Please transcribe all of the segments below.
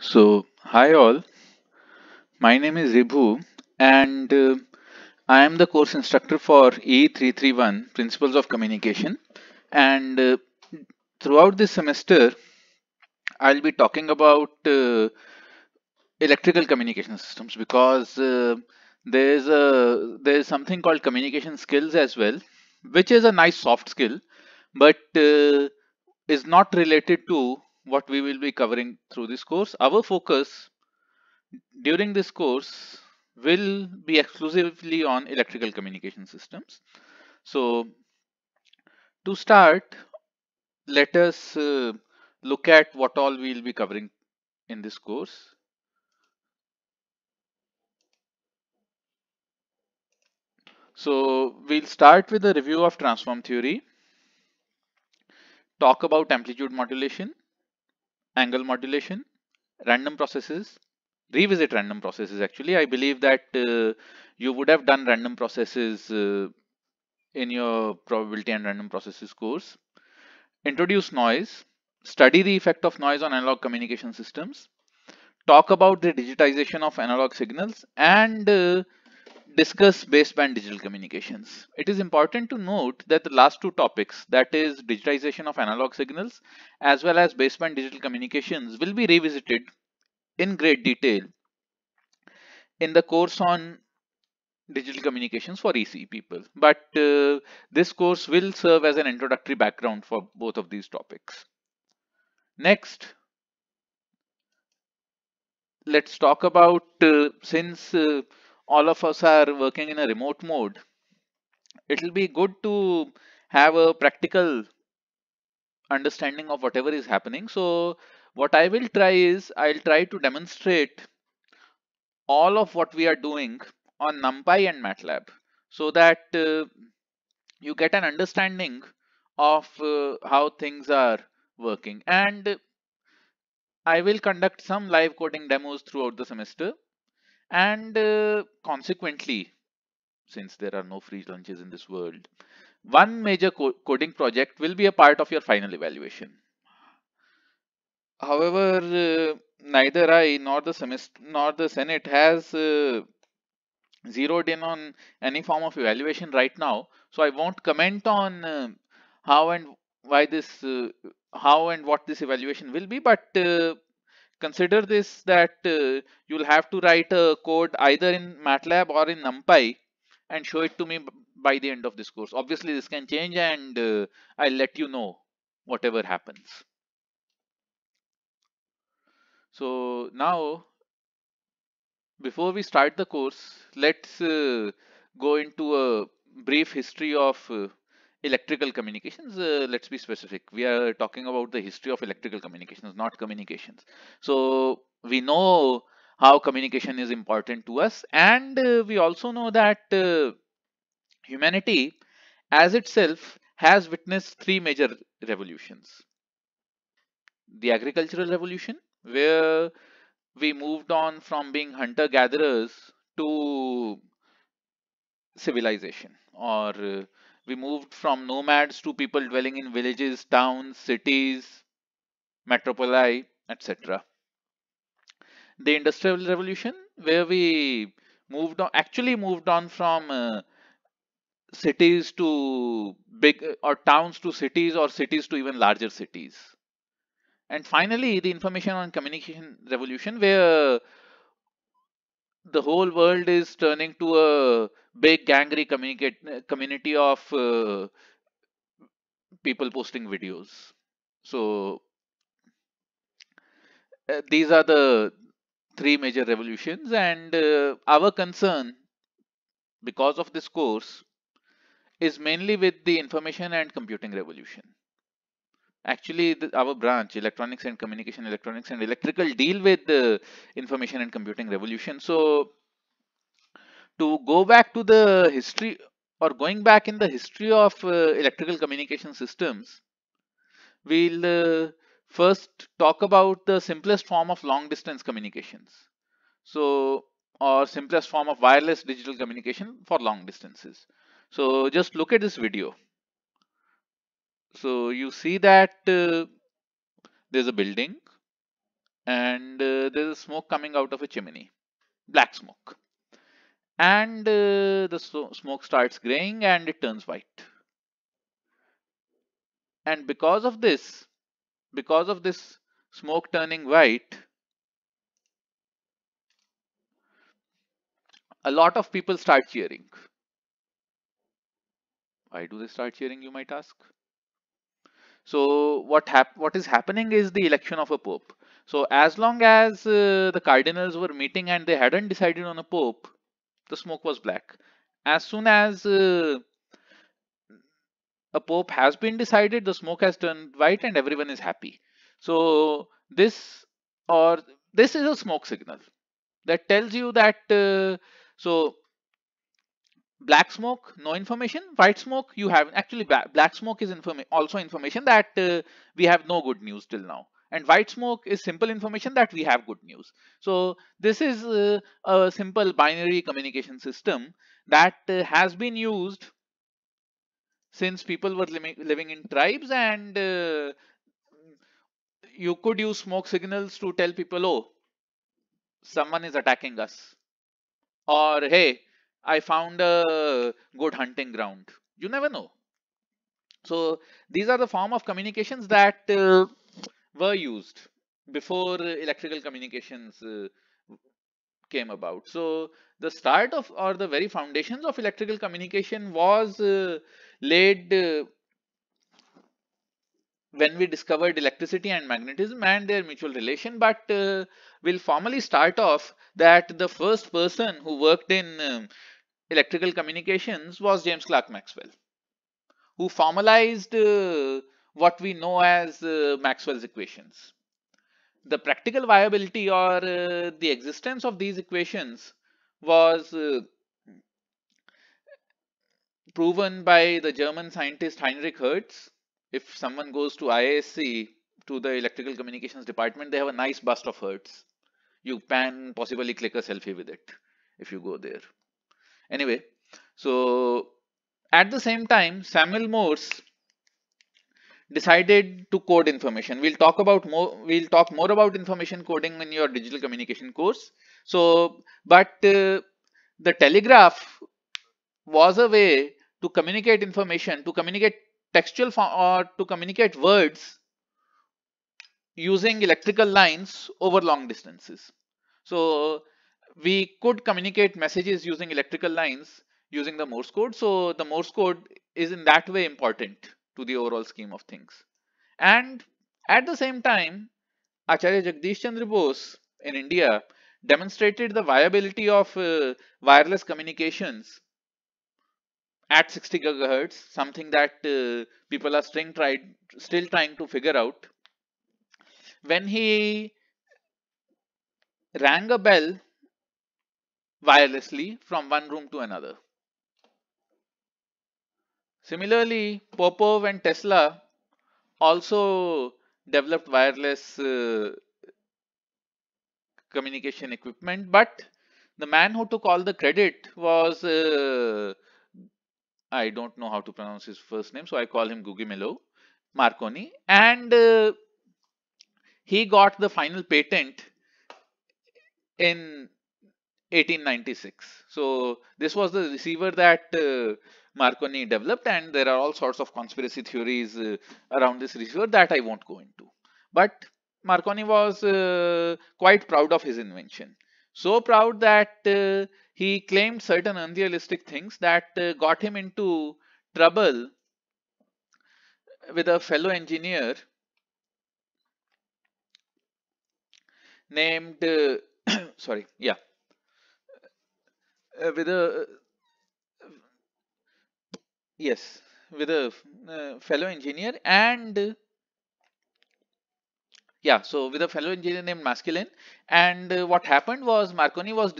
So, hi all, my name is Ribhu, and uh, I am the course instructor for E331 Principles of Communication and uh, throughout this semester I'll be talking about uh, electrical communication systems because uh, there's a there's something called communication skills as well which is a nice soft skill but uh, is not related to what we will be covering through this course. Our focus during this course will be exclusively on electrical communication systems. So to start, let us uh, look at what all we will be covering in this course. So we'll start with a review of transform theory, talk about amplitude modulation, angle modulation, random processes, revisit random processes actually. I believe that uh, you would have done random processes uh, in your probability and random processes course. Introduce noise, study the effect of noise on analog communication systems, talk about the digitization of analog signals and uh, discuss baseband digital communications. It is important to note that the last two topics, that is digitization of analog signals as well as baseband digital communications will be revisited in great detail in the course on digital communications for EC people. But uh, this course will serve as an introductory background for both of these topics. Next, let's talk about uh, since uh, all of us are working in a remote mode, it will be good to have a practical understanding of whatever is happening. So what I will try is I'll try to demonstrate all of what we are doing on NumPy and MATLAB so that uh, you get an understanding of uh, how things are working and I will conduct some live coding demos throughout the semester and uh, consequently, since there are no free lunches in this world, one major co coding project will be a part of your final evaluation. However, uh, neither I nor the semester nor the Senate has uh, zeroed in on any form of evaluation right now. So I won't comment on uh, how and why this, uh, how and what this evaluation will be, but uh, Consider this that uh, you'll have to write a code either in MATLAB or in NumPy and show it to me by the end of this course. Obviously, this can change and uh, I'll let you know whatever happens. So now, before we start the course, let's uh, go into a brief history of uh, electrical communications uh, let's be specific we are talking about the history of electrical communications not communications so we know how communication is important to us and uh, we also know that uh, humanity as itself has witnessed three major revolutions the agricultural revolution where we moved on from being hunter gatherers to civilization or uh, we moved from nomads to people dwelling in villages, towns, cities, metropoli, etc. The Industrial Revolution, where we moved on, actually moved on from uh, cities to big or towns to cities or cities to even larger cities. And finally, the information on communication revolution, where the whole world is turning to a big angry community of uh, people posting videos so uh, these are the three major revolutions and uh, our concern because of this course is mainly with the information and computing revolution actually the, our branch electronics and communication electronics and electrical deal with the uh, information and computing revolution so to go back to the history or going back in the history of uh, electrical communication systems we'll uh, first talk about the simplest form of long distance communications so or simplest form of wireless digital communication for long distances so just look at this video so you see that uh, there's a building and uh, there's a smoke coming out of a chimney, black smoke. And uh, the so smoke starts graying and it turns white. And because of this, because of this smoke turning white, a lot of people start cheering. Why do they start cheering, you might ask? So what, hap what is happening is the election of a pope. So as long as uh, the cardinals were meeting and they hadn't decided on a pope, the smoke was black. As soon as uh, a pope has been decided, the smoke has turned white and everyone is happy. So this or this is a smoke signal that tells you that uh, so black smoke no information white smoke you have actually black smoke is informa also information that uh, we have no good news till now and white smoke is simple information that we have good news so this is uh, a simple binary communication system that uh, has been used since people were li living in tribes and uh, you could use smoke signals to tell people oh someone is attacking us or hey I found a good hunting ground. You never know. So these are the form of communications that uh, were used before electrical communications uh, came about. So the start of or the very foundations of electrical communication was uh, laid uh, when we discovered electricity and magnetism and their mutual relation but uh, we'll formally start off that the first person who worked in um, electrical communications was James Clerk Maxwell who formalized uh, what we know as uh, Maxwell's equations. The practical viability or uh, the existence of these equations was uh, proven by the German scientist Heinrich Hertz if someone goes to IASC to the electrical communications department, they have a nice bust of Hertz. You can possibly click a selfie with it if you go there. Anyway, so at the same time, Samuel Morse decided to code information. We'll talk about more. We'll talk more about information coding in your digital communication course. So, but uh, the telegraph was a way to communicate information, to communicate textual or uh, to communicate words using electrical lines over long distances. So we could communicate messages using electrical lines using the Morse code. So the Morse code is in that way important to the overall scheme of things. And at the same time, Acharya Jagdish Chandra Bose in India demonstrated the viability of uh, wireless communications at 60 gigahertz, something that uh, people are still, tried, still trying to figure out. When he rang a bell wirelessly from one room to another. Similarly, Popov and Tesla also developed wireless uh, communication equipment, but the man who took all the credit was uh, I don't know how to pronounce his first name, so I call him Gugimelo Marconi. And uh, he got the final patent in 1896. So this was the receiver that uh, Marconi developed and there are all sorts of conspiracy theories uh, around this receiver that I won't go into. But Marconi was uh, quite proud of his invention. So proud that uh, he claimed certain unrealistic things that uh, got him into trouble with a fellow engineer named uh, sorry yeah uh, with a uh, yes with a uh, fellow engineer and yeah so with a fellow engineer named masculine and uh, what happened was marconi was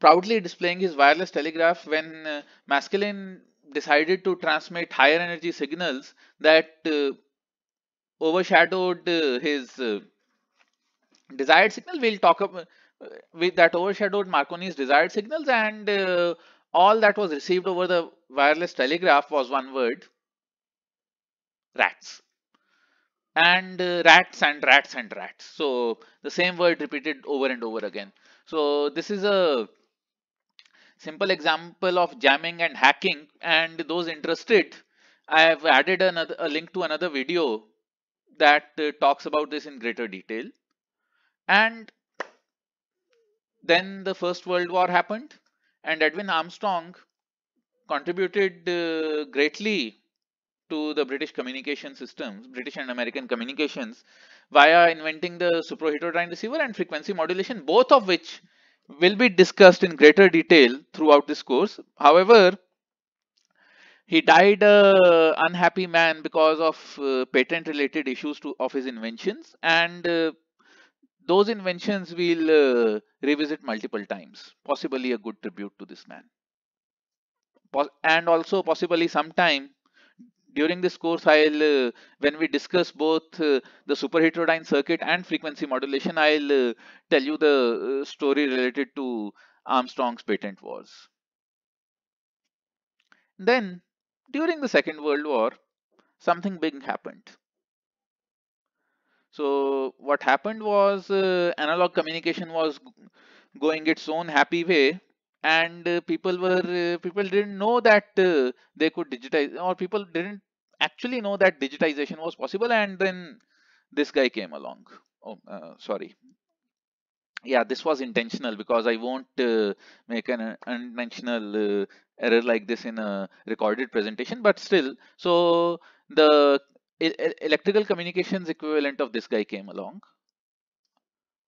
proudly displaying his wireless telegraph when uh, decided to transmit higher energy signals that uh, overshadowed uh, his uh, desired signal. We'll talk about uh, with that overshadowed Marconi's desired signals and uh, all that was received over the wireless telegraph was one word, rats and uh, rats and rats and rats. So the same word repeated over and over again. So this is a simple example of jamming and hacking and those interested, I have added another, a link to another video that uh, talks about this in greater detail. And then the First World War happened and Edwin Armstrong contributed uh, greatly to the British communication systems, British and American communications via inventing the superheterodyne receiver and frequency modulation, both of which will be discussed in greater detail throughout this course. However, he died a uh, unhappy man because of uh, patent related issues to, of his inventions and uh, those inventions we'll uh, revisit multiple times, possibly a good tribute to this man. and also possibly sometime during this course i'll uh, when we discuss both uh, the superheterodyne circuit and frequency modulation i'll uh, tell you the uh, story related to armstrong's patent wars then during the second world war something big happened so what happened was uh, analog communication was going its own happy way and uh, people were uh, people didn't know that uh, they could digitize or people didn't actually know that digitization was possible and then this guy came along. Oh, uh, sorry. Yeah, this was intentional because I won't uh, make an unintentional uh, error like this in a recorded presentation, but still. So the electrical communications equivalent of this guy came along,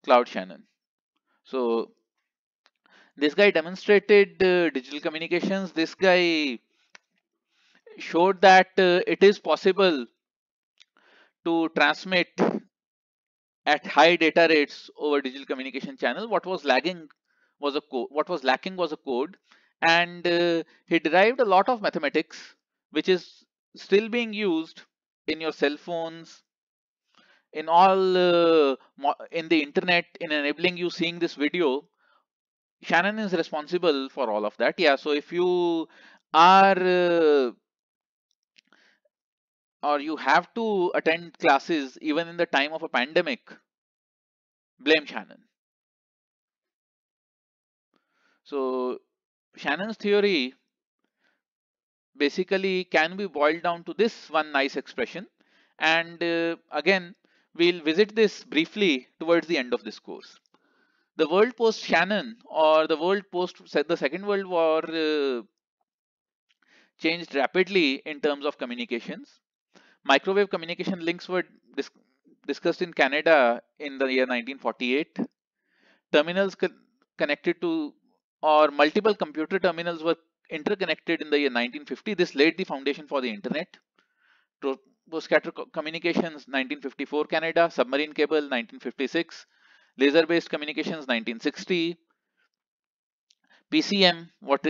Cloud Shannon. So this guy demonstrated uh, digital communications. This guy showed that uh, it is possible to transmit at high data rates over digital communication channel. What was lagging was a code. What was lacking was a code, and uh, he derived a lot of mathematics, which is still being used in your cell phones, in all uh, in the internet, in enabling you seeing this video. Shannon is responsible for all of that. Yeah. So if you are uh, or you have to attend classes even in the time of a pandemic, blame Shannon. So Shannon's theory basically can be boiled down to this one nice expression. And uh, again, we'll visit this briefly towards the end of this course. The world post Shannon or the world post the Second World War uh, changed rapidly in terms of communications. Microwave communication links were dis discussed in Canada in the year 1948. Terminals co connected to or multiple computer terminals were interconnected in the year 1950. This laid the foundation for the internet. Troposcatter communications 1954 Canada, submarine cable 1956, laser-based communications 1960, PCM, what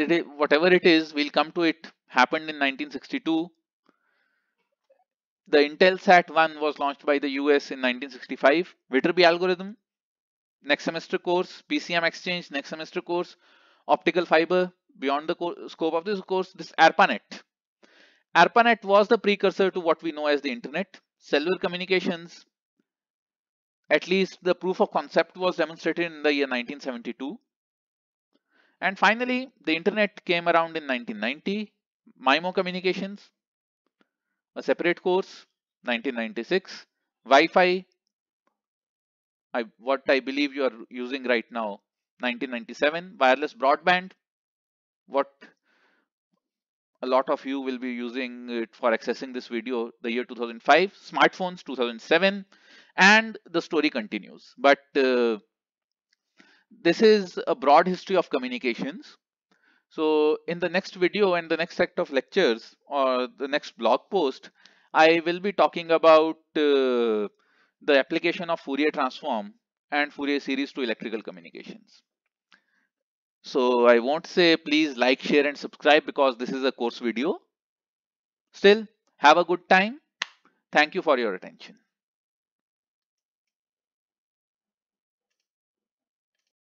whatever it is, we'll come to it, happened in 1962. The Intel Sat 1 was launched by the US in 1965. Viterbi algorithm, next semester course, PCM exchange, next semester course, optical fiber, beyond the scope of this course, this ARPANET. ARPANET was the precursor to what we know as the internet. Cellular communications, at least the proof of concept was demonstrated in the year 1972. And finally, the internet came around in 1990. MIMO communications, a separate course 1996 Wi-Fi I, what I believe you are using right now 1997 wireless broadband what a lot of you will be using it for accessing this video the year 2005 smartphones 2007 and the story continues but uh, this is a broad history of communications so in the next video and the next set of lectures or the next blog post, I will be talking about uh, the application of Fourier transform and Fourier series to electrical communications. So I won't say please like, share and subscribe because this is a course video. Still, have a good time. Thank you for your attention.